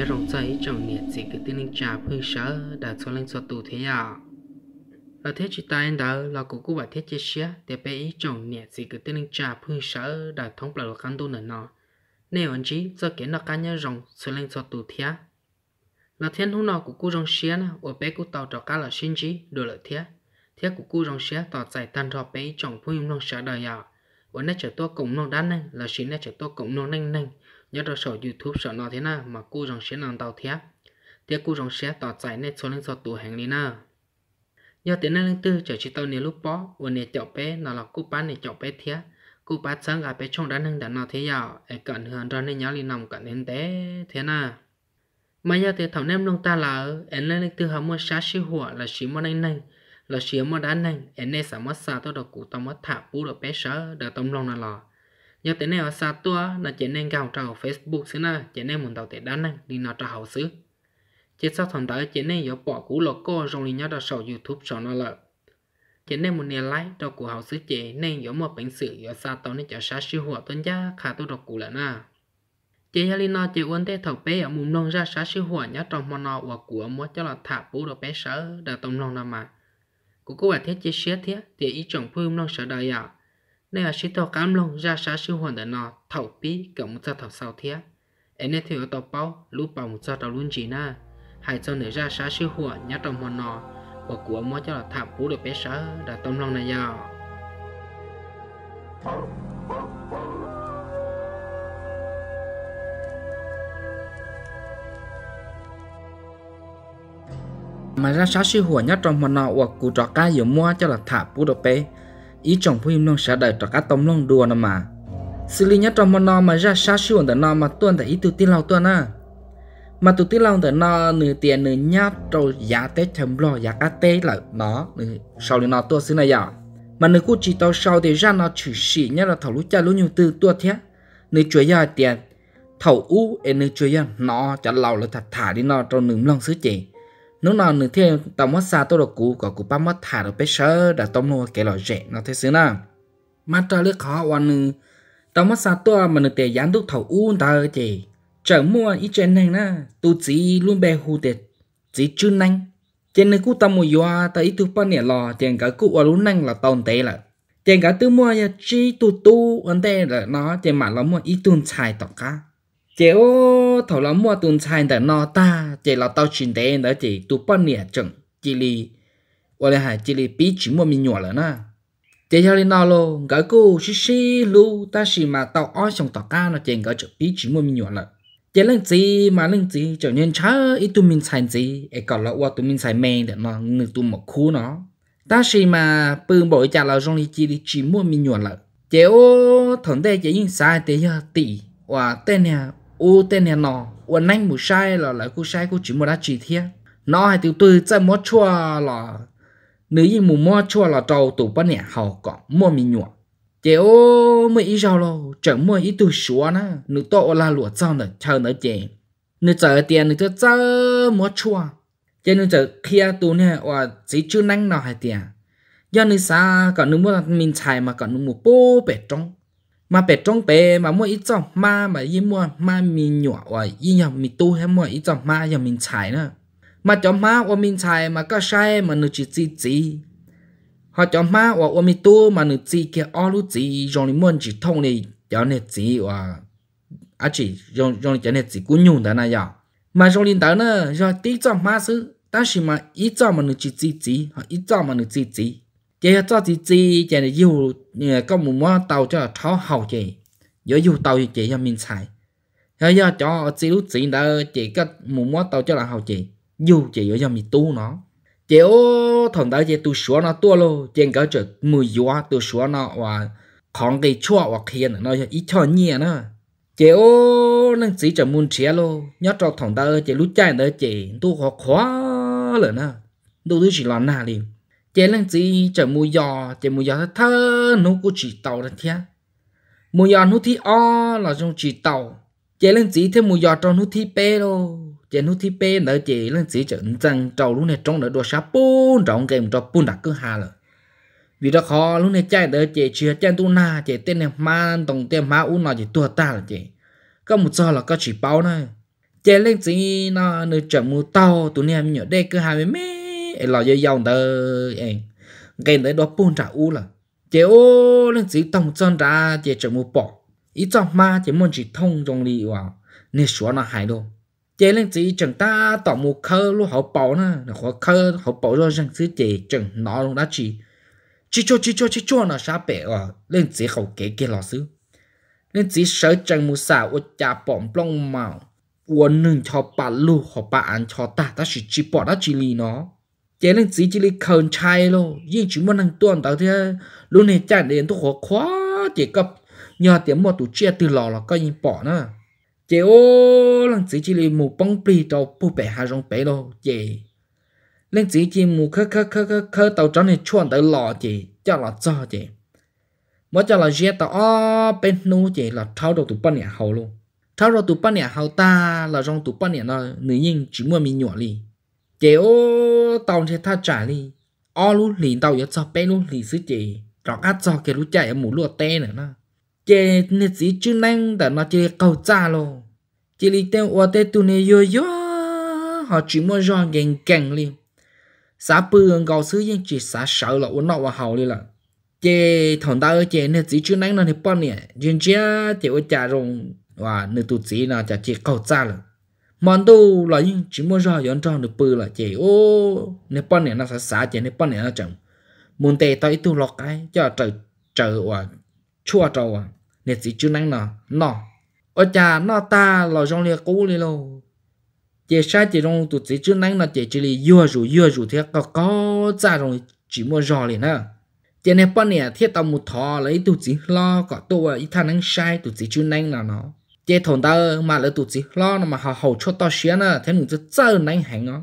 nhớ rộng dây trọng nhiệt gì cái tin linh trà phương sở đã cho lên cho tù thế à ở thế chỉ tay đó là cụ cụ bà thiết chia sẻ để bé ý trọng nhiệt gì cái tin linh trà phương sở đã thông báo là căn tu nữa nọ nếu anh chỉ cho kiến nó cá nhớ rộng cho lên cho tù thế là thiên hữu nọ cụ cụ rộng xía nè ở bé cụ tàu trò cá là sinh chỉ đồ lợi thế thế cụ cụ rộng xía tỏ giải tan cho bé ý trọng phương rộng sở đời à ở nơi chở tôi cũng nông đan này là xin nơi chở tôi cũng nông nanh nanh nhất là sổ youtube sổ nó thế nào mà cô dòng xe nàng tàu thế tiếc cô dòng xe tỏ chạy nên số lên sổ tủ hàng lý nào nhớ tiếng năng lưng tư trở chỉ tàu nếu lúc bó vừa nè chậu bé nó là cô bán nè chậu bé thế cô bán sáng gặp bé trong đá nâng đàn nó thế giàu để cận hơn ra nên nhớ liền nằm cận đến té thế nào mà giờ thì thảo nem nông ta là em lên lên từ hầm mua sát xí hùa là xí mua nanh nanh là xí mua đá nanh em nên xả mất xa tôi đọc cụ tao mất thả bú là bé sợ đỡ tông lòng là lò nhớ thế này sa tua là chế nên gạo trào Facebook xứ nè chế nên muốn tạo tế đa năng đi nó trào hậu xứ chế sau thằng tới chế nên yếu bỏ cũ lọ cô rồi đi nhớ đào sầu YouTube cho nó lợi chế nên muốn nè lái đầu của hậu xứ chế nên yếu một bệnh sự yếu sa tao nên chả sa siêu hòa tuấn gia khá tu đọc cú lợn nè chế nhà nó chế uốn thế thầu bé ở mùng non ra sa siêu hòa nhớ trong mòn nọ và của mua cho là thả bú đồ bé sở đã tông non nào mà cũng có vẻ thế chế xé thế thì ý chồng phương nông sở đời à nên là sĩ tàu cám lông ra xã siêu hoàn đã nọ thầu bí cộng cho thẩu sau thế ấy nên ở tàu bao lũ bồng cho tàu luôn gì na hãy cho nữ ra xã siêu hoàn nhá trong hoàn nọ và của mỗi cho là thảm phú được bé xã đã tâm lòng này giàu mà ra xã siêu hoàn nhá trong hoàn nọ và của trọ cá dầu mua cho là thảm phú được bé ý chồng phụ im nông sẽ đợi cho cá tôm nông đùa nó mà xử lý nhất trong một nó mà ra xa xuyên để nó mà tuân tại ý tụi tin lâu tuân à mà tụi tin lâu để nó nửa tiền nửa nhát trâu giá tết thầm lo giá cá tê là nó sau này nó tuân xứ này giờ à. mà nửa cú chỉ tàu sau thì ra nó chỉ xỉ nhất là thầu lũ cha lũ nhiều tư tuân thế nửa chuối giờ tiền thầu u em nửa chuối giờ nó chả lâu là thật thả đi nó trong nửa lòng xứ chị nếu nào nữa thì tao mất xa tôi đồ cũ có cụ bắt mất thả đồ bé sơ đã tôm luôn kẻ lò rẻ nó thế xứ nào mà cho lứa khó quan nữa tao mất xa tôi mà nửa tiền gián đúc thầu u ta chị chờ mua ít chân này nè tu chỉ luôn bè hù tiệt chỉ chun nanh trên nơi cụ tâm mua yoa tao ít thức bao nẻ lò tiền cả cụ ở luôn nanh là tồn tệ là tiền cả tư mua ya chi tu tu vấn đề là nó tiền mà lắm mà ít tuôn xài tọt cá chế ô thầu lắm mua tuần sai để nó ta chế là tao chuyển đế đỡ chế tu bao nhiêu chừng chỉ li và là hai chỉ li bí chỉ mua mình nhỏ là na chế cho lên nó lo gỡ cô xí xí lu ta xì mà tao ói xong tao ca nó chế gỡ chữ bí chỉ mua mình nhỏ là chế lên gì mà lên gì cho nên chớ ít tu mình sai gì ai gọi là qua tu mình sai mẹ để nó người tu một khu nó ta xì mà bưng bội trả là trong li chỉ li chỉ mua mình nhỏ là chế ô thằng đây chế yên sai để giờ tỷ và tên nhà u tên nè nọ u nanh mù sai là lại cô sai cô chỉ một đã chỉ thiên nó hay tiểu tư chơi mua chua là nếu như mù mua chua là trâu tụ bắt nè hậu còn mua mình nhọ chị ô mới ít rau lo chẳng mua ít từ xóa nè nữ tổ là lụa sao nè chờ nè chị nữ chờ tiền nữ chơi mua chua chị nữ chờ kia tụ nè và chỉ chưa năng nào hay tiền do nữ xa còn nữ mua mình xài mà còn nữ mua bố bể trong mà bé trong bé mà mua ít trong ma mà y mua ma mình nhỏ à y nhà mình tu hay mua ít trong ma nhà mình xài nữa mà cho ma và mình xài mà có sai mà nó chỉ chỉ chỉ họ cho ma và và mình tu mà nó chỉ cái ao lú chỉ rồi mình muốn chỉ thông này cho nên chỉ và à chỉ rồi rồi cho nên chỉ cũng nhung đó này à mà rồi linh đó nữa rồi tí trong ma xứ, 但是嘛一早嘛能只只只，一早嘛能只只。chỉ cho chị chị chỉ này yêu có một món tàu cho tháo hậu chị nhớ yêu tàu thì chị cho mình xài thế giờ cho chị lúc chị đã chị có một món tàu cho là hậu chị yêu chị ở cho mình tu nó chị ô thằng đó chị tu sửa nó tua luôn, trên cái chợ mười gió tu sửa nó và còn cái chua hoặc hiền nó ít cho nhẹ nữa chị ô nên chỉ cho muốn chia luôn, nhớ cho thằng đó chị lúc chạy đó chị tu khó khó rồi nè tu chỉ là nà liền chế lần gì chở mua giò chế mua giò thơ nó cũng chỉ tàu đó thia mua giò nó thì o là trong chỉ tàu chế lần gì thêm mua giò trong nó thì pê đâu chế nó thì pê nữa chế lần gì chở rằng tàu luôn này trong nữa đồ sáp bún trong game cho bún đặt cứ hà rồi vì đó khó lúc này chạy đỡ chế chia chân tu na chế tên này ma tổng tiền ma u nó chỉ tua ta là chế có một giờ là có chỉ bao này chế lên gì nó nơi chở mua tàu tụi này nhớ đây cứ hai mươi mét là dây dòng đó em cái đấy đó bún trả u là chế ô lên chỉ tông chân ra chế chỉ một bỏ ý cho ma chế muốn chỉ thông trong đi vào nên số nó hại đâu chế lên chỉ chẳng ta tỏ một khơ luôn họ bỏ nó nó khó khơ họ bỏ rồi rằng chỉ chế chẳng nó luôn đã chỉ chỉ cho chỉ cho chỉ cho nó sao bể à lên chỉ khẩu kế kế lò xứ nên chỉ sợ chẳng một xào ô cha bỏng plong màu uốn nâng cho bà lu họ bà ăn cho chỉ chỉ bỏ chỉ lì nó chế lên chỉ chỉ li khẩn chay lo nhưng chỉ muốn năng tuân tạo thế luôn này chả đến tôi khó quá chỉ gặp nhờ tiếng mua tụ chia từ lò là coi nhìn bỏ nữa chế ô lần chỉ chỉ li mù bông bì tàu bù bể hà rong bể lo chế lên chỉ chỉ mù khơ khơ khơ khơ khơ tàu trắng này chuồn tới lò chế cho là cho chế mỗi cho là chia tàu ó bên nu chế là tháo đầu tụ bắn nhà hầu luôn tháo đầu tụ bắn nhà hầu ta là rong tụ bắn nhà nó nữ nhân chỉ mua mình nhỏ li kiểu tàu thì tha trả đi o lu liền tàu giờ cho bé lu lì xứ chị rõ cắt cho cái lu chạy ở mũ lụa tê nữa nó chê nè chỉ chứ năng để nó chê cầu cha luôn chỉ li tên ô tê tu nè yo yo họ chỉ muốn cho gành gành liền xã bường cầu xứ nhưng chỉ xã sợ là uống nọ và hầu đi là chê thằng ta ở chê nè chỉ chứ năng nó thì bọn nè riêng chia chê ô trả rồng và nửa tu chỉ nó chả chê cầu cha rồi món đồ là những chỉ muốn ra yon trang được bự là chỉ ô nè bọn này nó sẽ xả chỉ nè bọn này nó chẳng muốn tệ tới tu lọc cái cho trời trời và chua trâu à nè chỉ chưa năng nọ nọ ở cha nó ta là trong liệt cũ đi luôn chỉ sai chỉ trong tụt chỉ chưa năng là chỉ chỉ là vừa rủ vừa rủ thế có có ra rồi chỉ muốn ra liền ha chỉ nè bọn này thiết tao một thò lấy tụt chỉ lo có tôi ít thằng năng sai tụt chỉ chưa năng là nọ chế thôn ta mà lỡ tụt gì lo mà họ hầu cho to xía nữa thế nụ cho chơi nánh hành nó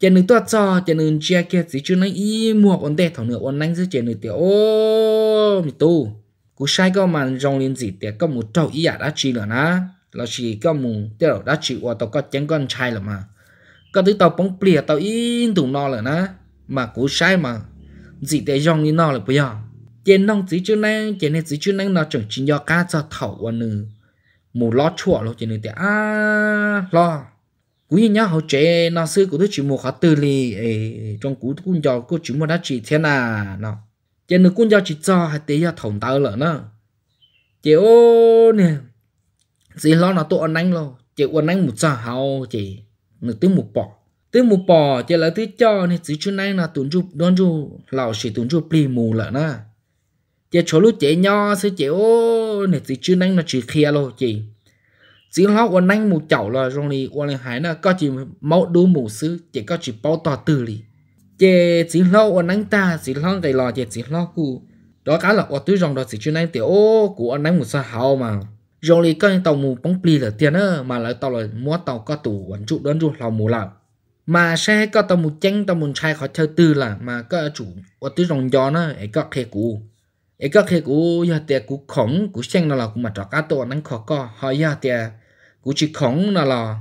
chế nụ to cho chế nụ chia kia gì chứ nánh y mua ổn tệ thằng nữa ổn nánh chứ chế nụ tiểu ô mì tu cú sai có mà rong lên gì tiệt có một trâu ý à đã chi nữa nà là chỉ có một tiểu đã chỉ qua tao có chén con trai là mà có thứ tao bóng plei tao in tụng no rồi nà mà cú sai mà gì để rong như no là bây giờ chế nông gì chứ nánh chế này gì chứ nánh nó chẳng chỉ do cá cho thầu ổn nữa mù lo chua lo chỉ nên tiếc à lo cú nhá hậu chế nó xưa của tôi chỉ mua khá từ li trong cú cũng cho cô chỉ mua đã chỉ thế nào nó chỉ nên cũng cho chỉ cho hai tí ra thòng tao lợn nó chỉ ô nè gì lo nó tôi ăn anh lo chỉ ăn anh một giờ hậu chỉ nửa tiếng một bò tiếng một bò chỉ là thứ cho nên chỉ chỗ này là tuấn chụp đón chụp lão chỉ tuấn chụp pli mù lợn nó chị chỗ lúc chế nho sư chế ô nè chị chưa nâng nó chỉ kia lo chị chỉ lo quan nâng một chậu là rồi đi quan lên hải nó có chỉ máu đu mù sứ chỉ có chỉ bao to từ đi chế chỉ lo quan nâng ta chỉ lo cái lo chị chỉ lo cụ đó cả là quan tứ rong đó chỉ chưa nâng tiểu ô cụ quan nâng mù sa hào mà rồi đi cái tàu mù bóng pli là tiền á mà lại tàu là mua tàu có tủ vẫn trụ đơn trụ lòng mù là mà xe có tàu mù chanh tàu mù chai khó chơi tư là mà có chủ quan tứ rong gió nó ấy có khe cụ ấy có khi cú giờ tiệt cú khổng cú xem nào là cú mà trọ cá tổ nắng khó co họ giờ tiệt cú chỉ khổng nào là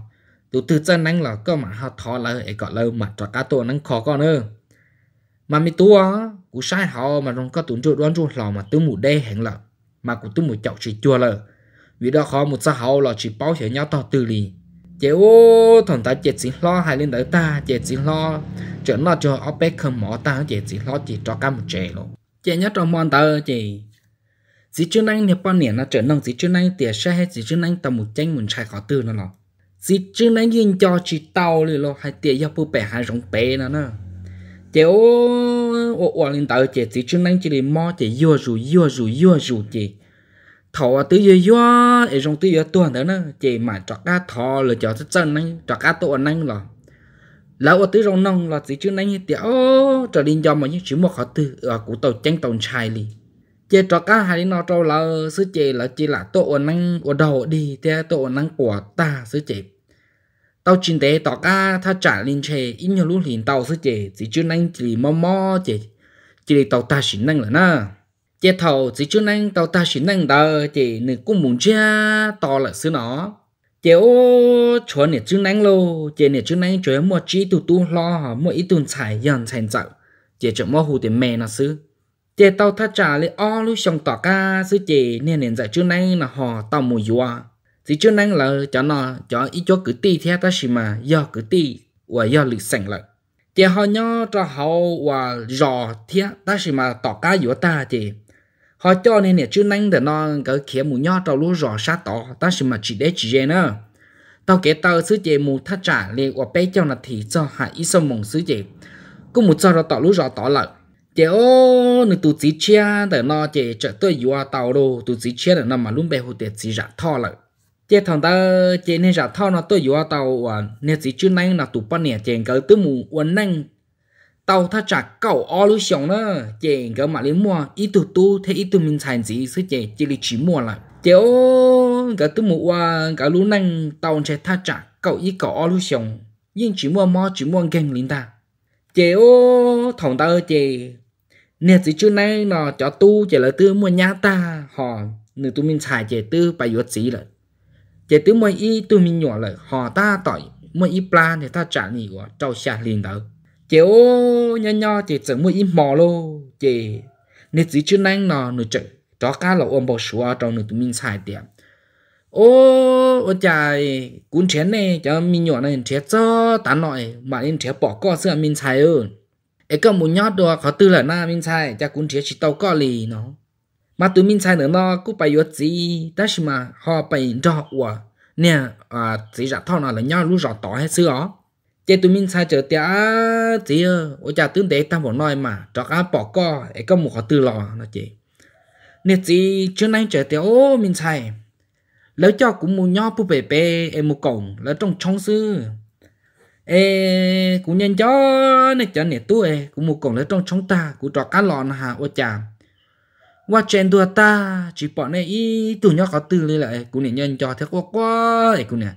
tụ từ chân nắng là có mà họ thọ là ấy có lâu mà trọ cá tổ nắng khó co nữa mà mi tua cú sai họ mà trong có tụn trụ đoán trụ lò mà tụ mù đê hẹn là mà cú tụ mù chậu chỉ chua là vì đó khó một sao họ là chỉ báo hiểu nhau to từ lì chế ô thằng ta chế chỉ lo hay lên đỡ ta chế chỉ lo chuyện nó cho ở bé không mỏ ta chế chỉ lo chỉ cho cả một trẻ luôn chị nhớ trong mòn tờ chị dĩ chưa năng nhập bao niệm nó trở nông dĩ chưa năng tiền xe hay dĩ chưa năng tầm một tranh mình xài khó từ nó lọ dĩ chưa năng yên cho chị tàu lì lọ hay tiền giao bù bẻ hay giống bẻ nó nè chị ô ô ô lên tờ chị dĩ chưa năng chị đi mò chị vừa rủ vừa rủ vừa rủ chị thọ à, tứ vừa vừa ở trong tự vừa tuần đó nè chị mà chọn cá thọ là chọn chân năng chọn cá tuần năng là lão ở tứ rong nong là chỉ chưa nãy như tiểu trở đi cho mà những chữ một họ từ ở cụ tàu tranh tàu chài lì chơi trò cá hai nó trâu là sứ chế là chỉ là tổ năng ở đầu đi thế tổ năng của ta sứ chế tàu chín tế tàu cá tha trả linh chế in nhiều lúc liền tàu sứ chế chỉ chưa nãy chỉ mò mò chế chỉ là tàu ta chỉ năng là na chơi thầu chỉ chưa nãy tàu ta chỉ năng đó chế nữ cũng muốn chơi to là sứ nó kiểu chỗ này chứ nắng lô chị này chứ nắng chỗ mua chỉ tu tu lo mua ít tuần xài dần xài dạo chị chỗ mua hù tiền mè nó xứ chị tao thắt chặt lấy o lúc xong tỏ ca xứ chị nên nền dạy chứ nắng là họ tao mùi dùa thì chứ nắng là cho nó cho ít chỗ cứ ti theo ta xì mà do cứ ti và do lịch sảnh lại chị họ nhau cho họ và rò theo ta xì mà tỏ ca dùa ta chị họ cho nên nè chứ nánh để nó cỡ kia mù nho tàu lúa rò sát tỏ ta chỉ mà chỉ để chỉ dê nữa tàu kế tàu sứ chế mù thắt trả lệ và bé cho là thì cho hạ ít sông mùng sứ chế cũng một cho nó tàu lúa rò tỏ lợi chế ô nửa tụ chỉ chia để nó chế trở tôi dùa tàu đồ tụ chỉ chia để nó mà luôn bé hồ tiệt chỉ giả thọ lợi chế thằng ta chế nên giả thọ nó tôi dùa tàu và nên chỉ chứ nánh là tụ ba nè chế cỡ tứ mù uốn nánh tàu tha trả cậu o lưu sống đó chị gỡ mà lấy mua ít tụ tu thế ít tụ mình sản gì sư chị chị lý chỉ mua lại chị ô gỡ tụ mua à, gỡ lũ năng tàu sẽ tha trả cậu ít cậu o lưu sống nhưng chỉ mua mò chỉ mua gần lính ta chị ô thằng ta ơi chị nè chỉ chưa nay nó cho tu chị là tư mua nhà ta họ nữ tụ mình xài chị tư bài yuột gì rồi chị tư mua ít tụ mình nhỏ lại họ ta tỏi mua ít plan thì ta trả nghỉ của trâu xa liền đâu ô nho nho thì chẳng mua ít mò lô chị nên chỉ chưa nang nọ nửa chữ cho cá là ôm bò sủa trong nửa tụi mình xài tiền ô ô trời cuốn chén này cho mình nhỏ này chén cho tán nội mà nên chén bỏ co xưa mình xài ơn ấy có muốn nhót họ tư là na mình xài cho cuốn chén chỉ tàu co lì nó mà tụi mình xài nữa nó cũng phải yếu gì đó mà họ phải rõ quả nè à chỉ ra thọ nó là nhau lúc rõ tỏ hết xưa chế tụi mình sai chờ tía chị ôi cha tướng để tam bỏ nói mà cho cá bỏ co ấy có một khó tư lò nó chị nên chị chưa nay chờ tía ô mình sai lấy cho cũng mua nho pu bề bề em mua cổng lấy trong trong sư ê cũng nhân cho này cho nè tuổi cũng mua cổng lấy trong trong ta cũng cho cá lò nó hà ôi cha qua chen đua ta chỉ bọn này ý tụi nho có tư lên lại cũng nè nhân cho thế quá quá ấy cũng này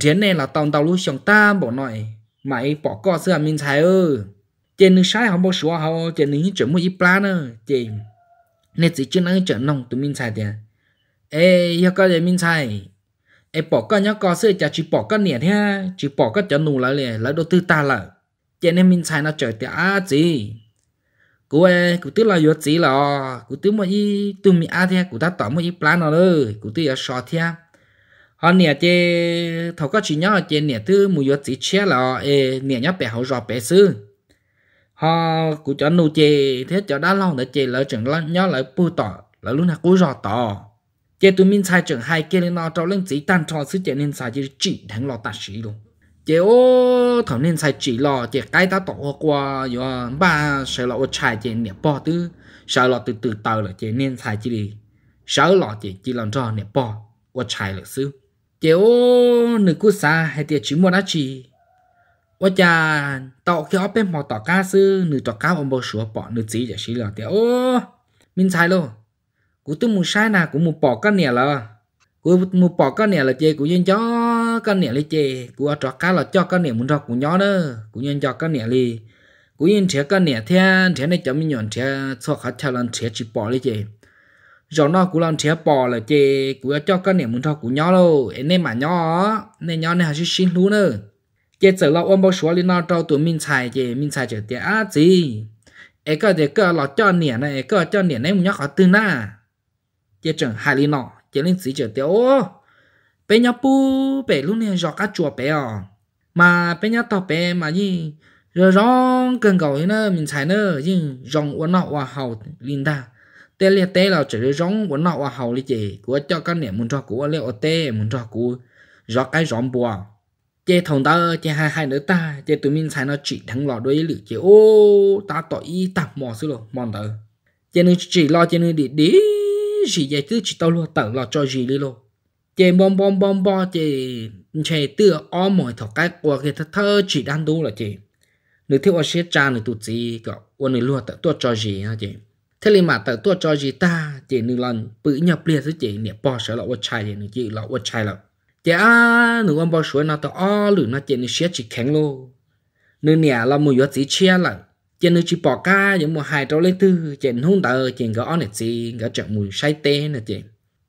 riêng này là tàu tàu lúc xong ta bỏ nội mày bỏ cỏ xưa mình xài ơ trên nước sai không bao số họ trên nước chuẩn một ít plan ơ trên nên chỉ chưa năng chuẩn nông tụi mình xài tiền à? ê giờ có để mình xài ê bỏ cỏ nhá co xưa chả chỉ bỏ cỏ nhẹ thế chỉ bỏ cỏ cho nụ lại liền lại đầu tư ta là trên nên mình xài nó chơi thì à gì cú ê cú tức là yếu gì là cú tức một ít tụi mình à thế cú ta tỏ một ít plan rồi cú tức là sọ thế họ nè chế thầu có chỉ nhớ chế nè thứ mùi vật gì chia là ê nè nhớ bè hậu rò bè sư họ cũng cho nô chế thế cho đã lâu nữa chế lợi chừng lăn nhớ lợi bù tỏ lợi luôn là cũng rò tỏ chế tụi mình sai chừng hai kia nó trâu lên chỉ tan trò sư chế nên sai chỉ chỉ thằng lọ tạt sĩ luôn chế ô thầu nên sai chỉ lọ chế cái ta tỏ qua rồi ba sợ lọ chai chế nè bỏ thứ sợ lọ từ từ tờ là chế nên sai chỉ đi sợ lọ chế chỉ làm cho nè bỏ qua chai là sư kiểu nửa cú xa hay tiệt chỉ muốn chỉ và cha tao khi ở bên mò tao cá sư nữ tao cá ông bố sửa bỏ nữ chỉ giờ xí là tiểu mình sai luôn cú tôi muốn sai nà cú muốn bỏ cái nè là cú muốn bỏ cái nè là chê cú nhân cho cái nè lấy chê cú ở trọ cá là cho cái nè muốn cho cú nhỏ đó cú nhân cho cái nè li cú nhân trẻ cái nè thế thế này cho mình nhọn trẻ cho khách theo lần trẻ chỉ bỏ lấy chê rồi nó cũng làm chia bò là chê cũng cho cái niệm muốn cho cũng nhỏ đâu nên mà nhỏ nên nhỏ nên hay xin luôn nữa chê sợ lâu ông bảo số lên nó cho tụi mình xài chê mình xài chở tiền á gì ấy cái thì cái lọ cho niệm này cái cho niệm này muốn nhỏ khó tư na chê chẳng hại lên nó chê lên gì chở tiền ô bé nhóc bu bé luôn này rồi cá chùa bé à mà bé nhóc to bé mà gì rồi rong cần cầu nữa mình xài nữa chứ rong uốn nó hòa hậu linh đàng tê liệt tê là chỉ rong của nọ và hầu lý chị của cho các niệm muốn cho của liệu tê muốn cho của rõ cái rõm bùa chê thằng ta chê hai hai nữa ta chê tụi mình sai nó chỉ thằng lọ đôi lự chê ô ta tỏ y tạm mò xứ lọ mòn tờ chê nên chỉ lo chê nên đi đi gì vậy chứ chỉ tao luôn tận lo cho gì đi lo chê bom bom bom bom chê chê tựa o mọi thọ cái của cái thơ thơ chỉ đang đu là chê nếu thiếu ở xe cha nữa tụt gì cả uốn nữa lo tận tôi cho gì hả chê thế liền mà tự tua cho gì ta chỉ nương lần bự nhập liệt với chị nè bỏ sợ là ô chai thì nương chị là ô chai là chị à nương ông bỏ xuống nó tự o lử nó chị nương xé chỉ khánh lô nương nè là mùi gió chỉ chia là chị nương chị bỏ ca giống mùa hai trâu lên tư chị không tờ chị gõ ăn chị gõ chọn mùi say tê nè chị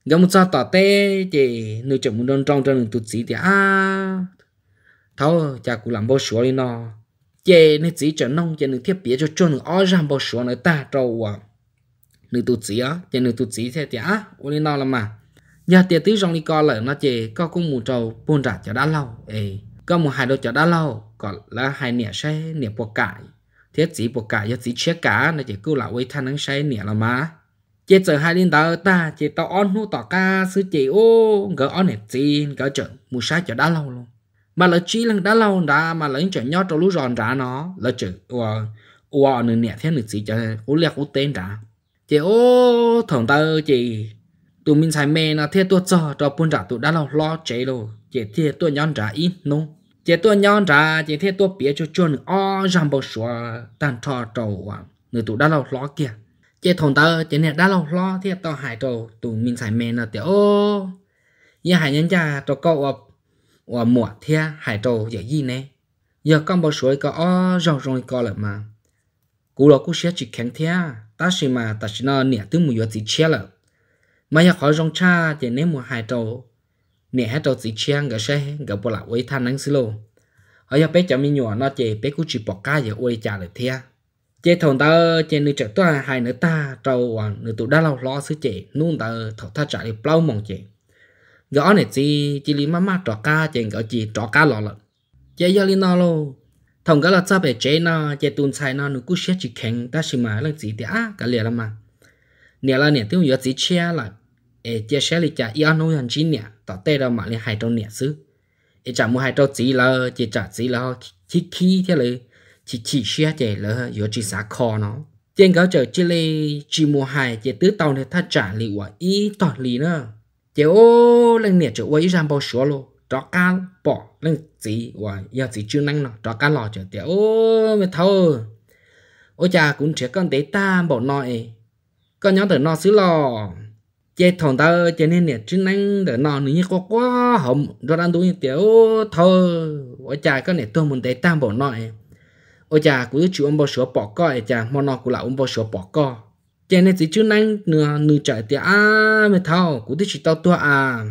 gõ một sao tỏ tê chị nương chọn mùi đơn trong trong nương tụt chị thì à thôi, cha cũng làm bỏ xuống đi nó chị nương chỉ chọn nông chị nương thiết bịa cho cho nương o ra bỏ xuống nữa ta trâu à nữ tu sĩ á chị nữ tu sĩ thế thì á ô lên nào làm mà giờ tiệt tí trong đi co lỡ nó chị có cũng mù trầu buồn trả cho đã lâu ê có một hai đôi cho đã lâu còn là hai nẻ xe nẻ bột cải thiết chỉ bột cải giờ chỉ chết cá nó chỉ cứ là quay than nắng xe nẻ làm mà, chị chờ hai linh tờ ta chị tao on nu tỏ ca sư chị ô gỡ on nè chị gỡ chợ mù sai cho đã lâu luôn mà lỡ chi lần đã lâu đã mà lỡ chợ nhót trong lũ giòn ra nó lỡ chợ ủa ủa nửa nẻ thế nửa gì cho ủa liệt ủa tên ra chị ô thằng ta chị tụi mình xài mẹ là thiệt tôi cho cho buôn trả tụi đã lo lo chế đồ chị thiệt tôi nhon trả ít nô chị tôi nhon trả chị thiệt tôi biết cho chuẩn o rằng bao số tan trò trầu à người tụi đã lo lo kìa chị thằng ta chị này đã lo lo thiệt tôi hại trầu tụi mình xài mẹ là tiểu ô giờ hại nhân cha cho cậu à và mùa thiệt hại trầu vậy gì nè giờ con bao số có o rong rong có lại mà cú đó cú xé chỉ khen thiệt ta chỉ mà ta chỉ nó nè thứ mùi gì chia là mà ya khó rong cha thì nếu mùa hai trâu nè hai trâu chỉ chia ngỡ xe ngỡ bộ lại quấy than nắng xí lô ở ya bé cho mi nhỏ nó chỉ bé cú chỉ bỏ cá giờ quấy trả lại thea chế thằng ta chế nữ trẻ toa hai nữ ta trâu và nữ tụ đã lâu lo xứ chế nung ta thọ ta trả lại plau mong chế gõ này chỉ chỉ lý má má trò cá chế gõ chỉ trò cá lọ lợn chế giờ lý nó luôn thông cái là cha bé chế nó chế tuôn sai nó nó cứ xét chỉ khen ta xí mà là gì thì á cái liền là mà nè là nè tiêu giờ gì chia là ê chia sẻ lại trả yêu nô hàng chín nè tao tê đâu mà lấy hai trâu nè xứ ê trả mua hai trâu gì là chế trả gì là chỉ khi thế là chỉ chỉ share chế là giờ chỉ xả kho nó trên cái chợ chỉ lấy chỉ mua hai chế tứ tàu này ta trả lại quả ý tọt lì nữa chế ô lên nè chỗ ấy làm bao số luôn cho can bỏ lên gì và giờ gì chưa năng nó cho can lò chờ tiệt ô mày thâu ô cha cũng chỉ con tế ta bỏ nội con nhóm từ nó xứ lò chế thằng ta chế nên nè chứ năng để nó nếu như có quá hầm rồi đang đúng tiệt ô thâu ô cha con này tôi muốn tế ta bỏ nội ô cha cũng chịu ông bỏ sữa bỏ coi cha mà nó cũng là ông bỏ sữa bỏ co chế nên gì chứ năng nửa nửa chạy tiệt à mày thâu cũng thích chỉ tao tua à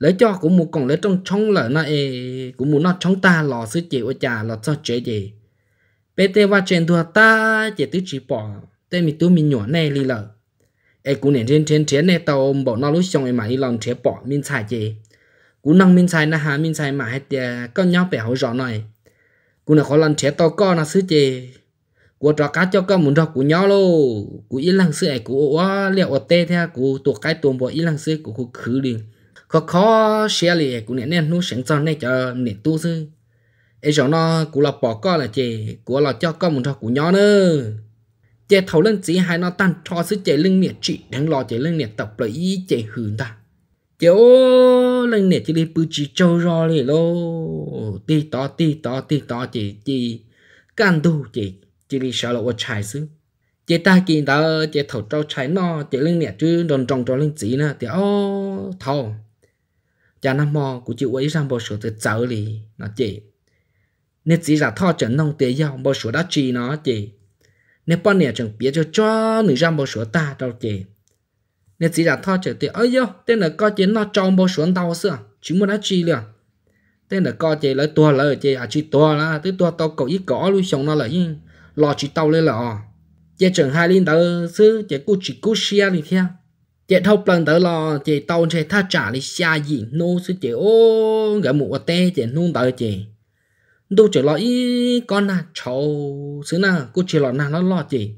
lấy cho cũng muốn còn lấy trong trong là nó e cũng muốn nó trong ta lò sư chị ở nhà lò cho chế gì bé tê va trên thua ta chỉ tứ chỉ bỏ tê mi tứ mi nhỏ này li lợ ấy cũng nên trên trên trên này tàu bỏ nó lúc xong em mà đi lòng chế bỏ min xài gì cũng năng min xài na hà min xài mà hết con nhau bé hậu rõ này cũng là khó lần chế tàu con là sư chị của trò cá cho con muốn học của nhau lô của yên lặng sư ấy của liệu ở tê theo à? của tuột cái tuồng bỏ yên lặng sư của khu khứ liền có khó xe lì cũng nè nên nu sẵn cho nè cho nè tu sư ấy cho nó cũng là bỏ co là chị của là cho con một trò của nhỏ nữa chị thầu lên chỉ hai nó tan cho sư chị lưng nè chị đang lo chị lưng nè tập lấy chị hưởng ta chị ô lưng nè chị đi bự chị châu ro lì lô ti to ti to ti to chị chị can đủ chị chị đi sợ lộ trái sư chị ta kỳ ta chị thầu cho trái nó chị lưng nè chứ đồn trong cho lưng chỉ nè thì ô thầu cha nó mò cũng chịu ấy rằng bao số từ cháu lì nó chị nên chỉ là thọ trận nông tế giàu bao số đã chỉ nó chị nên bọn nè chẳng biết cho cho nữ rằng bao số ta đâu chỉ nên chỉ là thọ trận tế ấy yo tên là có chiến nó trong bao số đau xưa chúng muốn đã chỉ liền tên là có chị lấy tua lấy chị à chị tua là tới tua tao cậu ít cỏ lui sống nó lại nhưng lò chỉ tàu lên là chế chẳng hai linh tờ sư chị cú chỉ cú xia đi theo chị thâu lần tới lo chị tao sẽ tha trả đi xa gì nô sư chị ô gỡ một tê chị nôn tới chị đâu chị lo ý con là chầu sư na cô chỉ lo na nó lo chị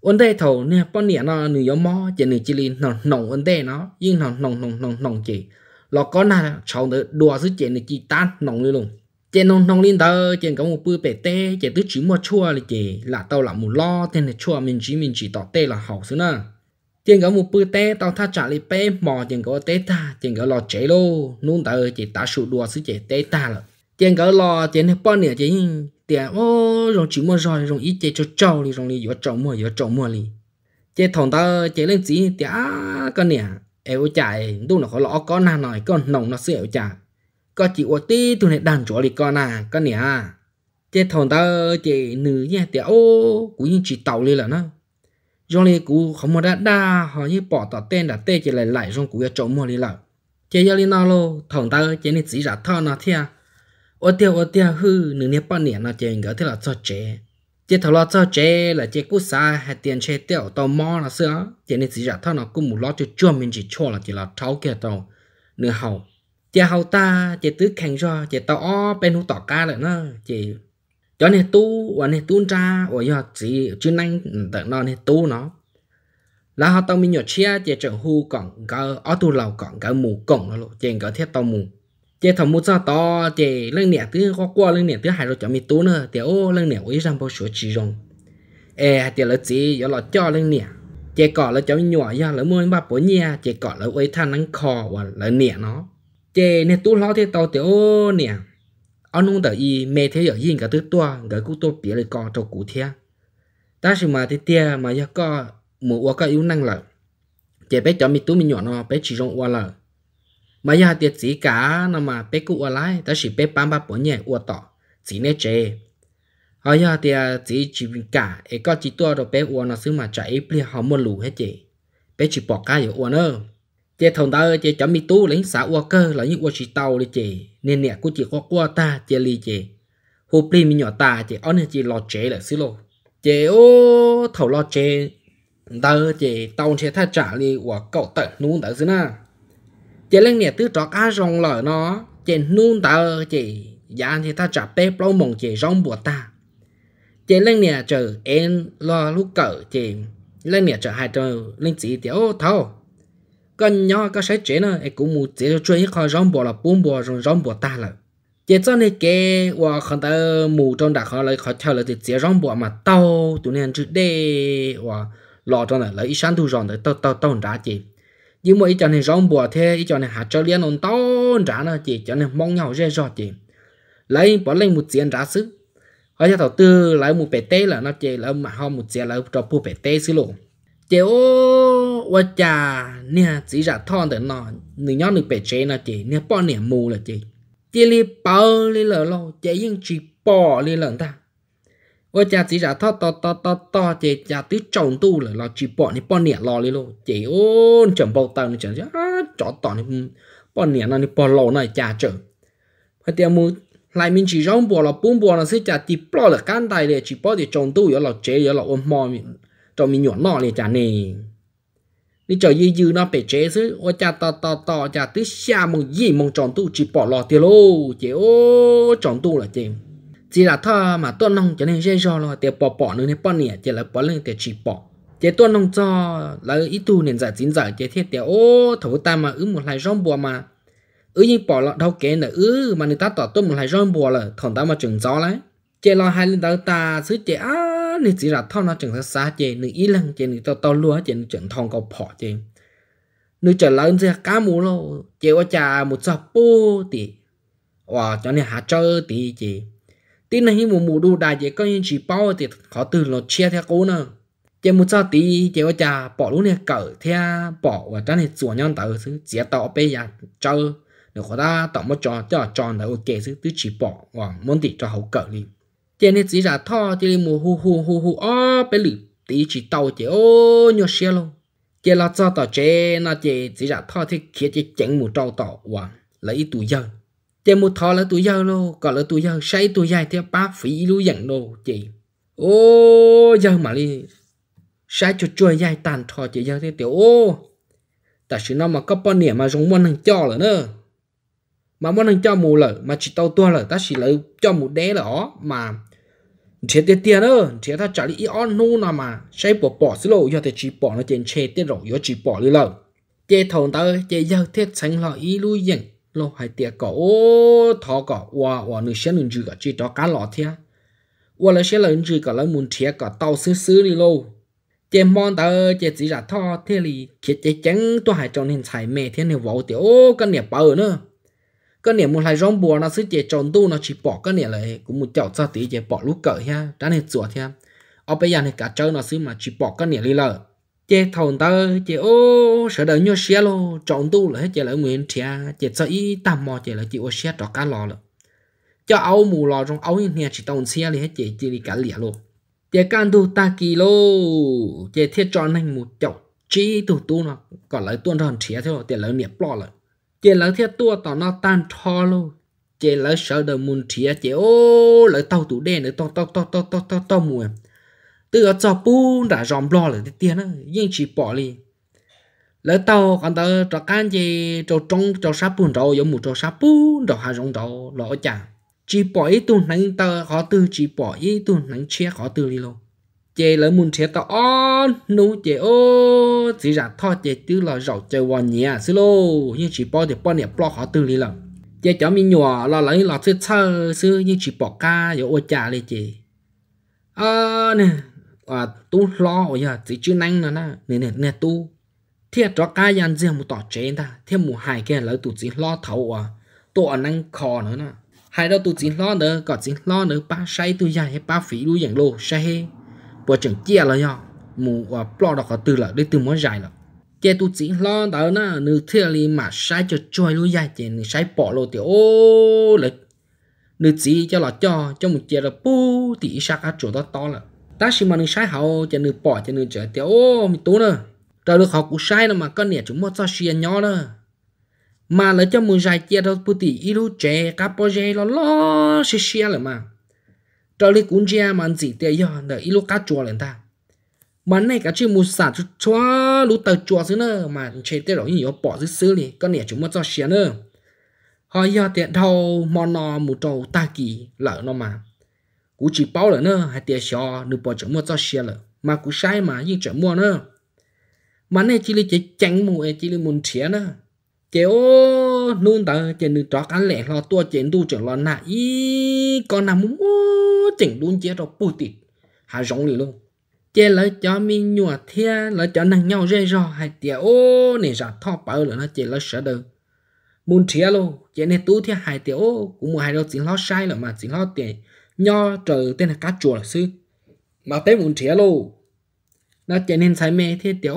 ôn tê thầu nè con nè nó nửa gió mò chị nửa chỉ li nồng nòng ôn tê nó nhưng nồng nồng nồng nồng nòng chị lo con là chầu nữa đùa sư chị nửa chỉ tan nồng luôn luôn chị nồng nồng lên tới chị có một bữa bể tê chị tứ chỉ mua chua là chị là tao là một lo tên là chua mình chỉ mình chỉ tỏ tê là hậu sư na chừng có một bữa té tao thắt chặt lấy bé mò chừng có té ta chừng có lo chế lô nôn tờ chỉ ta sụ đùa xứ chế té ta rồi chừng có lo chừng hết bao nhiêu chỉ tiền ô rong chỉ mua rồi rong ít chế cho trâu đi rong đi vừa trâu mua vừa trâu mua đi chế thằng tao chế lên gì tiền con nè eo chạy đúng là khó lọ con nào nói con nồng nó sẽ eo chạy có chỉ ô tí tụi này đàn chỗ đi con à con nè chế thằng tao chế nữ nha tiền ô cũng như chỉ tàu đi là nó rong li cú không mà đã đa họ như bỏ tỏ tên đã tê chỉ lại lại rong cú cho trộm mua li lại chơi giờ li nào lô thằng ta chế nên chỉ giả thao nó thia ô tiêu ô tiêu hư nửa nếp bao niệm nó chơi ngỡ thế là cho chế chơi thầu lo cho chế là chơi cú xa hay tiền chơi tiêu tao mò là xưa chế nên chỉ giả thao nó cũng một lo cho chuẩn mình chỉ chua là chỉ là tháo kia tàu nửa hậu chơi hậu ta chơi tứ khánh cho tao tàu bên hú tỏ ca lại nó chơi cho nên tu và nên tu ra và do chỉ chuyên năng tận nó nên tu nó là họ tao mình nhỏ chia chỉ trận hu còn cả ở tu lầu còn cả mù cổng nó lộ trên cả thiết tao mù chỉ thầm mua sao to chỉ lên nẻ thứ có qua lên nẻ thứ hai rồi cho mình tu nữa thì ô lên nẻ với rằng bao số chỉ rồng e thì là chỉ do là cho lên nẻ chỉ cỏ là cho mình nhỏ do là mua ba bốn nhà chỉ cỏ là với thằng nắng cò và là nẻ nó chỉ nên tu lo thì tao thì ô nẻ ông nung đầu y mê thế ở yên cả thứ tua gỡ cú tua bia lại co cho cú thế ta sự mà thế tia mà ya co một quả có yếu năng lợi chỉ bé cho mi tú mi nhỏ nó bé chỉ rong quả lợi mà ya tiệt chỉ cả nó mà bé cú quả lại ta sự bé bám bám bốn nhẹ quả tỏ chỉ nét chế họ ya tiệt chỉ chỉ cả ấy có chỉ tua rồi bé quả nó xứ mà chạy bia họ muốn lù hết chị bé chỉ bỏ cái ở quả nữa chị thằng ta chị chấm mi tú lấy xã qua cơ là những qua chỉ tàu đi chị nên nè cô chỉ có qua ta chị li chị hồ pli mi nhỏ ta chị ón chị lo chế là xí lô chị ô thầu lo chế ta chị tàu chế thay trả li qua cậu tận nuông tới xí na chị lên nè tứ trọ cá rong lở nó chị nuông ta chị giá thì ta trả pe lâu mong chị rong bùa ta chị lên nè chờ em lo lúc cỡ chị lên nè chờ hai trời lên chỉ tiểu thầu cái nhỏ cái sai chế nó cũng muốn chế cho chơi khó rong bò là bốn bò rồi rong bò ta là chế cho nên cái và không ta mù trong đã họ lấy khó theo là thì chế rong bò mà tao tụi nên trước đây và lọ cho này lấy sáng thu rong để tao tao tao ra chị nhưng mà ý cho nên rong bò thế ý cho nên hạt cho liên ông tao ra nó chị cho nên mong nhau dễ dò chị lấy bỏ lên một tiền ra sức ở nhà đầu tư lấy một bể tê là nó chơi lấy mà họ một tiền lấy cho bu bể tê xí luôn chiếu qua trà nè chỉ ra thon để nó nửa nhóm nửa bể chế nó chị nè bỏ nè mù là chị chị li bao li lờ lo chị nhưng chỉ bỏ li lờ ta qua trà chỉ ra thon to to to to chị trà tí trồng tu là lo chỉ bỏ nè bỏ nè lo li lo chị ôn chậm bao tao nè chậm chứ chó to nè bỏ nè nó nè bỏ lo này trà chở phải tiệm mù lại mình chỉ rong bỏ là bung bỏ là sẽ trà chỉ bỏ là cán tay để chỉ bỏ để trồng tu rồi là chế rồi là ôm mò mình cho mình nhọn nọ này chả nè đi cho dư dư nó bể chế chứ ô cha to to to cha tứ xa mong gì mong tròn tu chỉ bỏ lò tiền lô chế ô tròn tu là chế chỉ là thơ mà tuân nông cho nên dễ do lo tiền bỏ bỏ nữa nên bỏ nè chỉ là bỏ lên tiền chỉ bỏ chế tuân nông cho là ít tu nên giải chính giải chế thiết tiền ô thấu ta mà ứ một lại rong bùa mà ứ như bỏ lọ đâu kế nữa ứ mà người ta tỏ tôi một lại rong bùa là thằng ta mà chừng gió lấy chế lo hai lên ta ta xứ chế á 你只要 thông nó chẳng sa sa chị nữ ý lăng chị nữ to to lúa chị nữ chừng thông cầu phỏ chị nữ trở lại ra cá mù lô chị qua trà một sọ bô tì wow cho nên hạ chơi tì chị tin này mù mù đu đại chị có những chỉ bao thì khó từ nó chia theo cố nữa chị một sọ tì chị qua trà bỏ luôn này cỡ theo bỏ và cho nên chùa nhau tờ xứ chia tọ bây giờ chơi nếu khó ta tọ một tròn cho tròn là ok xứ tứ chỉ bỏ và muốn tì cho hậu cỡ liền tiền thì chỉ ra thọ chỉ mù hù hù hù hù ó bé lử tí chỉ tàu chỉ ô nhớ xe luôn chỉ là cho tàu chế nó chỉ chỉ ra thọ thì kia chỉ chỉnh một trâu tàu và lấy tù dân chỉ một thọ là tù dân luôn còn là tù dân say tù dân theo ba phí lưu dặn đồ chị ô giờ mà đi sai cho chơi dài tàn thọ chị giờ thì tiểu ô tại sự nó mà có bao niệm mà giống muốn thằng cho là nữa mà muốn anh cho mù lợ mà chỉ tàu tua lợ ta chỉ lấy cho mù đế lợ mà chế tiền tiền đó chế ta trả lý on nu nào mà xây bỏ bỏ xí lộ giờ thì chỉ bỏ nó trên chế tiền rồi giờ chỉ bỏ lì lợ chế thầu ta chế giờ thiết sánh lợ ý lui dừng lô hai tiền cổ thọ cổ và và nữ sẽ nữ cả chỉ cho cá lọ thia và là sẽ là nữ cả lấy muốn thiệt cả tàu xứ xứ đi lô chế mong ta chế chỉ là thọ thế thì kia chế trắng tôi hai cho nên xài mẹ thế này vào tiểu cái nẹp bờ nữa cái niệm một lại rong bùa nó sẽ chạy tròn tu nó chỉ bỏ cái niệm lại cũng một chậu ra tí chạy bỏ lúc cỡ ha đã nên chuột ha ở bây giờ này cả chơi nó sẽ mà chỉ bỏ cái niệm đi lờ chạy thầu tơ chạy ô sợ đợi nhau xe lô tròn tu lại chạy lại nguyện thia chạy sợ ý tạm mò chạy lại chịu ô xe trọ cá lò lợ cho áo mù lò trong áo như này chỉ tàu xe lại hết chạy chỉ đi cả lìa lô chạy can tu ta kỳ lô chạy thiết tròn thành một chậu chỉ tu tu nó còn lại tuôn tròn thia thôi tiền lại niệm bỏ lại chế lỡ theo tua tỏ nó tan tho luôn chế lỡ sợ đời muốn thía chế ô lỡ tàu tủ đen nữa to to to to to to to mùa à. từ ở cho bu đã ròm lo lỡ tiền á nhưng chỉ bỏ đi lỡ tàu còn tàu trò can gì trò trong trò sáp buôn trò giống một trò sáp buôn trò hà rong trò lỡ chả chỉ bỏ ít tuần nắng tờ khó từ chỉ bỏ ít tuần nắng che khó từ đi luôn chế lỡ muốn chế tao on nú chế ô chỉ ra thọ chế tư là rầu chơi hoàn nhẹ xí lô nhưng chỉ bỏ thì bỏ nhỉ bỏ họ tư lý lắm chế cháu mi nhỏ là lấy là chơi chơi xứ nhưng chỉ bỏ ca rồi ô chả lấy chế à nè à tu lo ôi giờ chỉ chữ năng nữa nè nè nè nè tu thiết cho ca yan riêng một tỏ chế ta thiết một hai cái lỡ tu chỉ lo thấu à tụ năng khó nữa nè hai đó tu chỉ lo nữa còn chỉ lo nữa ba say tu dài hay ba phí đuôi dạng lô say bộ trưởng chia là nhau mù và lo đó có từ là đi từ mới dài là chế tu chỉ lo đó na nữ thiệt li mà sai cho trôi lối dài chế nữ sai bỏ lô thì ô lịch nữ chỉ cho là cho cho một chế là bu thì sa cá chỗ đó to là ta chỉ mà nữ sai hậu chế nữ bỏ chế nữ chế thì ô mình tú nữa trời được học cũng sai là mà con nè chúng mua cho xiên nhỏ nữa mà lấy cho mùi dài chia đâu bu thì ilu chế cá bò dê lo lo xì xì là mà trở lại cũng chia màn gì tiền giờ để ít lúc cá chua lên ta màn này cái chưa mua sả chua lúc tàu chua xứ nữa mà chế tiền rồi nhiều bỏ dưới xứ này, con nè chúng mua cho xé nữa họ giờ tiền thâu mòn nò một trâu ta kỳ lỡ nó mà cú chỉ bao lỡ nữa hay tiền xò nửa bỏ chúng mua cho xé lỡ mà cú sai mà nhưng chẳng mua nữa màn này chỉ là chỉ tránh mua chỉ là muốn chế nữa kiểu nôn tờ trên được trọ ăn lẻ lo tua trên đu trưởng lo nà y con nằm mua chỉnh đun chia rồi bù tịt hà rộng liền luôn chê lỡ cho mi nhua thia lỡ cho nàng nhau rê rò hay tiều ô này giả thọ bảo lỡ nó chê lỡ sợ đời muốn chia lô chê này tú thia hai tiều ô cũng mua hai đâu chỉ lo sai lỡ mà chỉ lo tiền nho trời tên là cá chùa là sư mà tới muốn chia lô nó trở nên say mê thế tiểu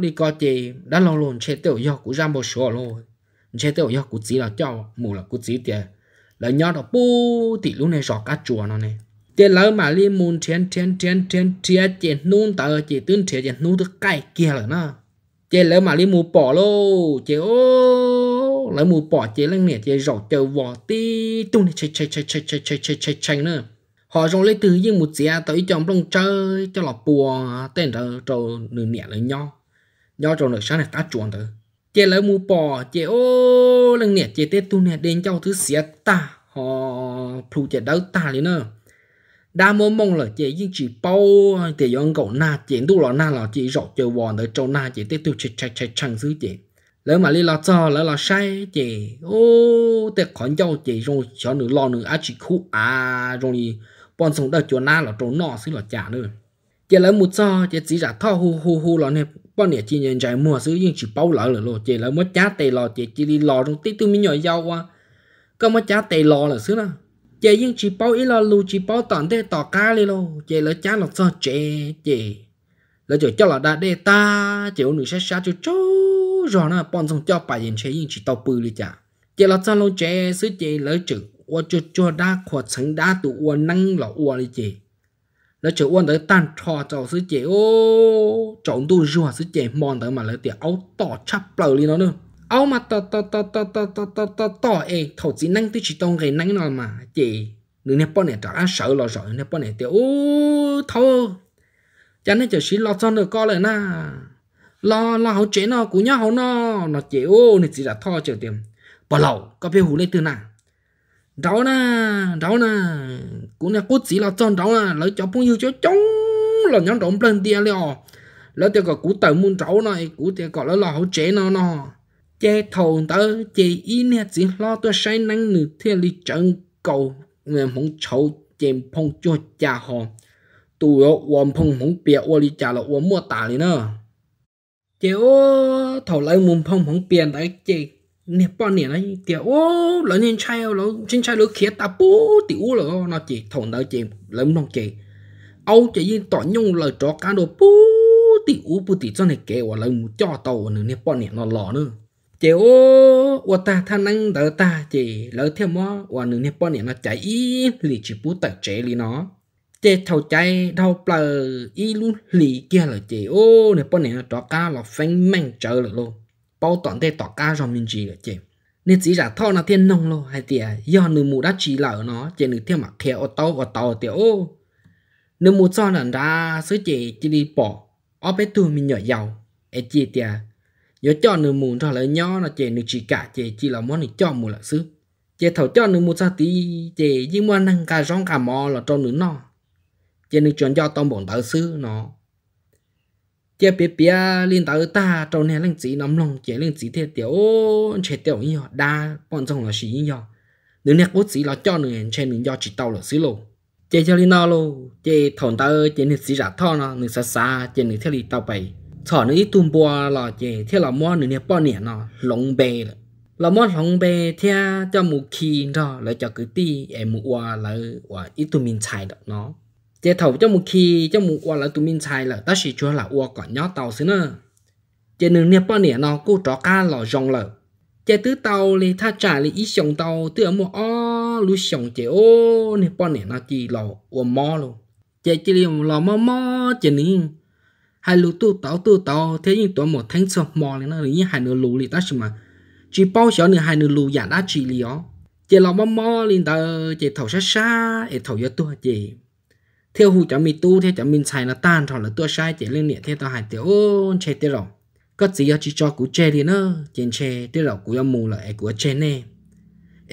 đi coi chị đã lo lồn chế tiểu do của ra một số rồi chế tiểu do của chỉ là cho mù là của chỉ tiền là nhau đó bu thì lúc này rõ cá chùa nó này tiền lỡ mà li môn chén chén chén chén chén chén nôn tờ chỉ tương chén chén nôn tức cay kia là nó chế lỡ mà li mù bỏ lô chị ô lỡ mù bỏ chị lăng nè chị rõ chờ vỏ tí tu này chạy chạy chạy chạy chạy chạy chạy chạy nữa họ trong lấy từ những một giá tới trong trong chơi cho lọ bùa tên đó trâu nửa nhẹ là nho nho trâu nửa sáng này ta chuồn tới chế lấy mua bò chế ô lần nhẹ chế tết tu nhẹ đến cho thứ xía ta họ phụ chế đâu ta liền nữa đa mơ mong là chế nhưng chỉ bao thì do cậu na chế tu lọ na là chỉ rọ chơi vòn tới trâu na chế tết tu chạy chạy chạy chẳng xứ chế lỡ mà đi lo cho lỡ lo sai chế ô tết khỏi nhau chế rồi cho nửa lo nửa á chỉ khu à rồi bọn sống đợt chỗ na là trổ nọ xí là chả nữa chỉ là một so chỉ chỉ ra thọ hù hù hù là nè bọn này chỉ nhận trái mua xứ nhưng chỉ bao lỡ là lo chỉ là mất chả tề lò chỉ chỉ đi lò trong tí tư mi nhỏ giàu quá có mất chả tề lò là xứ nào chị nhưng chỉ bao ít lo lu chỉ bao tận thế tỏ cá đi lo chị là chá lọt sao chị chị lỡ chỗ cho là đã đê ta chị ông nữ sát sát chỗ chỗ rồi nó bọn xong cho bài yên chế nhưng chỉ tàu bự đi chả chị là sao lo chị sứ chị lỡ chữ 我就做大可成大度我能了我的姐，那就我的蛋炒早是姐哦，长度热是姐忙的嘛，那点熬到吃不了哩呢，熬嘛到到到到到到到到到哎，头只能对起东给能了嘛姐，你那半年找俺手了手，那半年点哦头，真的就是老早的高了呐。lo lo hậu chế nó của nhau nó nó chế ô nó chỉ là tho chờ tiệm bỏ lẩu có biết hú lên từ nào đâu na đâu na cũng là cốt sĩ là chọn đâu na lấy cho phong yêu cho chống là nhóm động lên tiền liò lấy tiền gọi cú tờ muốn cháu này cú tiền gọi lấy là hỗ trợ nó nó chế thầu tớ chế ý nè chỉ lo tôi say nắng nữ thiên lý chân cầu người muốn cháu chém phong cho cha họ tụi ở quần phong muốn bịa ở đi trả là hoàng mua tả đi nữa chế ô thầu lấy muốn phong muốn bịa đấy chế nè bọn nè nó tiểu ô lỡ nhìn chai lỡ trên chai lỡ khía ta bố tiểu lỡ nó chỉ thổn đỡ chị lấm non chị âu chị yên tỏ nhung lời cho cá đồ bố tiểu bố tiểu cho này kể và lời mu cho tàu nữa nè bọn nè nó lỏ nữa chị ô và ta than năng đỡ ta chị lỡ thêm mó và nữa nè bọn nè nó chạy y, lì chỉ bố tật chế lì nó chị thầu chạy đâu bờ y luôn lì kia là chị ô nè bọn nè nó cho cá là phanh mạnh chờ lỡ luôn bao toàn thế tọt cá rồi mình gì rồi chị nên chỉ là thôi là thiên nông lo hay tiệt do nữ mù đã chỉ lỡ nó chỉ nữ thiên mà khéo ở tàu ở tàu tiệt ô nữ mù cho là ra sứ chị chỉ đi bỏ ở bên tôi mình nhỏ giàu ấy chị tiệt nhớ cho nữ mù cho lời nhỏ là chị nữ chỉ cả chị chỉ là món nữ cho mù là sứ chị thầu cho nữ mù sao tí chị nhưng mà năng cả rong cả mò là cho nữ nó chị nữ chọn cho tông bổn tớ sứ nó chế bé bé lên tới ta trâu nè lên chỉ nắm lòng chế lên chỉ thế tiểu chế tiểu như họ đa bọn trong là xí như họ nếu nè bút chỉ là cho người trên nửa do chỉ tàu là xí lô chế cho linh nó lô chế thổn tới chế nửa chỉ giả thọ nó nửa xa xa chế nửa theo đi tàu bay thọ nửa ít tum bùa là chế theo là mua nửa nè bao nè nó lồng bè rồi là mua lồng bè theo cho mù khi đó lại cho cái ti em mua là ít tum mình chạy được nó chế thầu cho một khi cho một quả là tụi mình xài là ta chỉ cho là uo còn nhỏ tàu xí nữa chế nương nếp bao nẻ nó cô trò cá lò rong lợ chế tứ tàu li tha trả li ít sòng tàu tứ ở một o lú sòng chế ô nếp bao nẻ nó chỉ lò uo mò luôn chế chỉ liều lò mò mò chế nín hai lú tu tàu tu tàu thế nhưng tụi một thánh sập mò thì nó như hai nửa lú thì ta chỉ mà chỉ bao giờ nửa hai nửa lú giả đã chỉ liều chế lò mò mò li ta chế thầu xa xa để thầu cho tôi chế theo hụ cho mình tu theo cho mình xài là tan rồi là tua sai chỉ lên nhẹ theo tao hại tiểu ôn chê tiêu rồi có gì chỉ cho cú chê đi nữa chén chê tiêu rồi cú mù là cú chê nè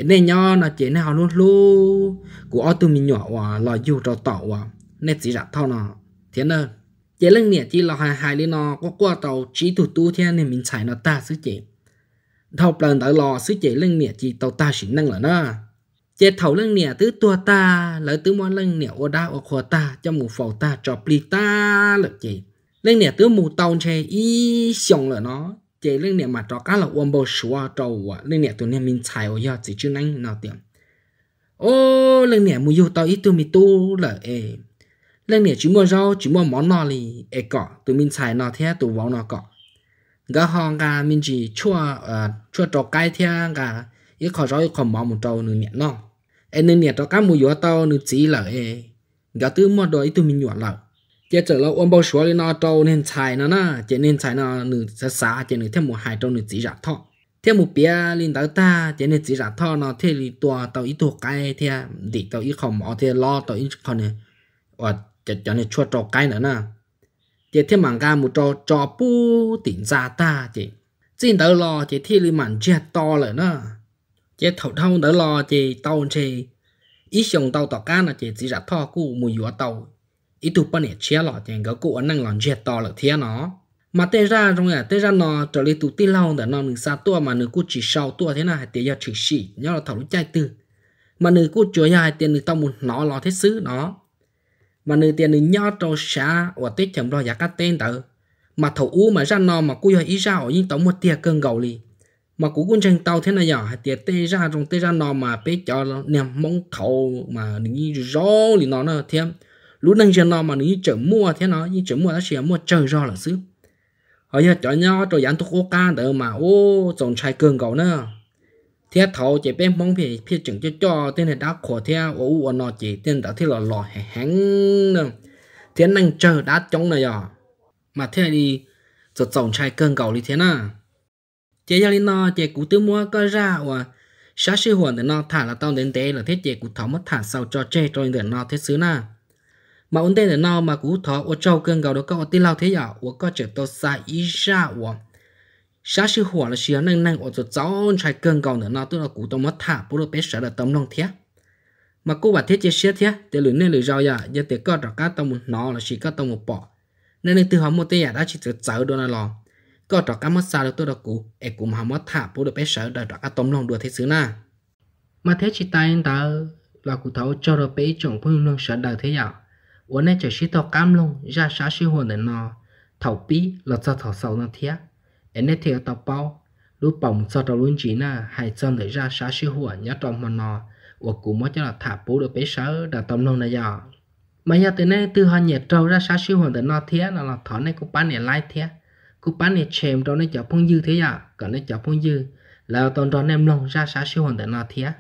nè nho là chế họ luôn luôn cú ở tô mình nhỏ quá lo dù trò tàu quá nè chỉ rạch thôi nọ thế nên chế lên nè chỉ là hai hai lên nó có qua tàu chỉ tụ tu thế nên mình xài nó ta sứ chế thọc lần tới lò sứ chế lên nè chỉ tàu ta chỉ năng là nó chế thấu lưng nè tứ tua ta lỡ tứ món lưng nè ô đa ô khổ ta cho mù phổ ta trò pli ta lỡ chị lưng nè tứ mù tàu chê y xong lỡ nó chế lưng nè mà trò cá là ôm bầu sủa trò à lưng tụi nè mình xài ô yo chỉ chứ nánh tiệm ô lưng nè mù yêu tao ít tụi mình tu lỡ ê lưng nè chỉ mua rau chỉ mua món nọ cọ tụi mình xài nọ thế tụi vong nọ cọ gà hòn gà mình chỉ chua ờ, chua trò cái thế gà ít khó rau ít khó một trâu nữa nè nọ em nên nhà cho cá mồi gió to nữ chỉ là e gà tư mua đồ ít tụi mình nhỏ lỡ chỉ chờ lâu ông bao số lên nó trâu nên xài nó na chỉ nên xài nó nữ sá xa chỉ nữ thêm một hai trâu nữ chỉ giả thọ thêm một bia lên tới ta chỉ nên chỉ giả thọ nó thế thì tua tàu ít thuộc cái thì để tàu ít không ở thế lo tàu ít còn này và chỉ cho nên chua trâu cái nữa na chỉ thêm mảng ga một trâu trò bu tỉnh ra ta chỉ, chỉ tới lo chỉ thế thì mảng chia to rồi na chế thầu thâu đỡ lo chế tàu chế ít dùng tàu tàu cá là chế chỉ ra thọ cụ mùi gió tàu ít tụ bận chế lo chế gấu cụ ăn năng lòn chế to là thế nó mà tê ra trong nhà tê ra nó trở lên tụ tê lâu để nó mình xa tua mà nửa cụ chỉ sau tua thế này tiền giờ chỉ sĩ nhớ là thầu lúc chạy từ mà nửa cụ chúa nhà tiền nửa tao muốn nó lo thế xứ nó mà nửa tiền nửa nhớ trâu xa và tết chậm lo giá cá tên tờ mà thầu u mà ra nó mà cụ giờ ít ra ở những tổng một tia cơn gầu liền mà cũng quân tranh tàu thế này nhở? À? hay tiệt tê ra trong tê ra nó mà bé cho nó nèm mong thầu mà những rõ thì nó nó thêm lúc năng cho nó mà những chợ mua thế nó những chợ mua nó sẽ à, mua trời do là xứ họ ờ, giờ cho nhau cho dán thuốc ô ca đỡ mà ô trồng trai cường cầu nữa thế thầu chỉ bé mong phải phía chừng cho cho tên này đã khổ thế ô ô nó chỉ tên đã thế là lò hẻng nữa thế năng chờ đã chống này nhở? À? mà thế thì rồi trồng trái cường cầu thì thế nào chế gia linh nó chế cụ tư mua có ra và sáng sư hồn để nó thả là tao đến tế là thế chế cụ thọ mất thả sau cho chê cho nên nó thế xứ na mà ổn tên để nó mà cụ thọ ở châu cương gầu đó có tin lao thế giờ à? ô có chế tôi sai ý ra và sáng sư hồn là xưa năng năng ô cho cháu trai cơn gầu nữa nó tức là cụ tao mất thả bố bé sợ là tâm lòng thế mà cô bà thế chế xét thế để lưỡi nên lưỡi rau giờ à, giờ để có trọc cá tao một nó là chỉ có tao một bọ nên từ họ một tay à, đã chỉ cho cháu đó nào trò cá sao được được tôi mà mất thả thế thế na, ta anh là ก็ดอกกามซาตัวดอกกูเอกูมาหามอถาปูดอกเปเสดดอกกตมลงดัวเทซื้อน่ะมาเทชิตายนตาเรากูเท้าจอดอกเปจงพึ่งลงเสดเทยาวันนี้จะชิตอกามลงยาชาชิหัวเนนอเท้าปีเราจะเท้าเสานาเทียเอ็นเทียตอเป้า lúc bỏng cho đầu luôn chỉ na hay cho để ra sáng siêu hùa nhớ trong mà nọ và cũng mới cho là thả bố được bé sớ đã tâm lòng này giờ mà giờ từ nay từ hai nhiệt trâu ra sáng siêu hùa để nọ thế là là thọ này cũng bán để lái thế cúp bán này chèm đó nó chở phong dư thế à còn nó chở phong dư là toàn đó nem lòng ra xã siêu hoàn tận nào thế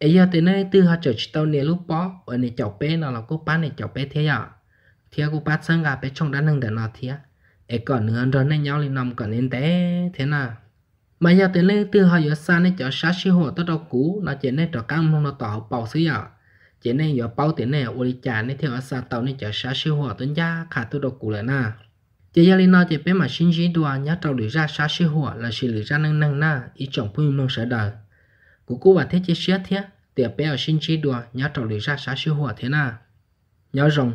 ấy giờ tới nay từ họ chở tao nè lúc bỏ ở này chở bé nó là cúp bán này chở bé thế à thế cúp bán sang gà bé trong đã nâng để nào thế ấy còn nữa đó nên nhau lên nằm còn lên té thế nào mà giờ tới nay từ họ giờ xa này chở xã siêu hoàn tận đó cũ nó chỉ nên chở cam không nó tỏ bảo xứ à chỉ nên giờ bảo tới nè ô đi chả nên theo xã tao này chở xã siêu hoàn tận gia khả tu đồ cũ lại na giờ giờ linh nói thì bé mà sinh dĩ đùa nhá trâu để ra xa xí hùa là xì lưỡi ra nâng nâng na ý chồng phu nông sở đời của cô và thế chế xét thế thì bé ở sinh dĩ đùa nhá trâu để ra xa xí hùa thế na nhớ rồng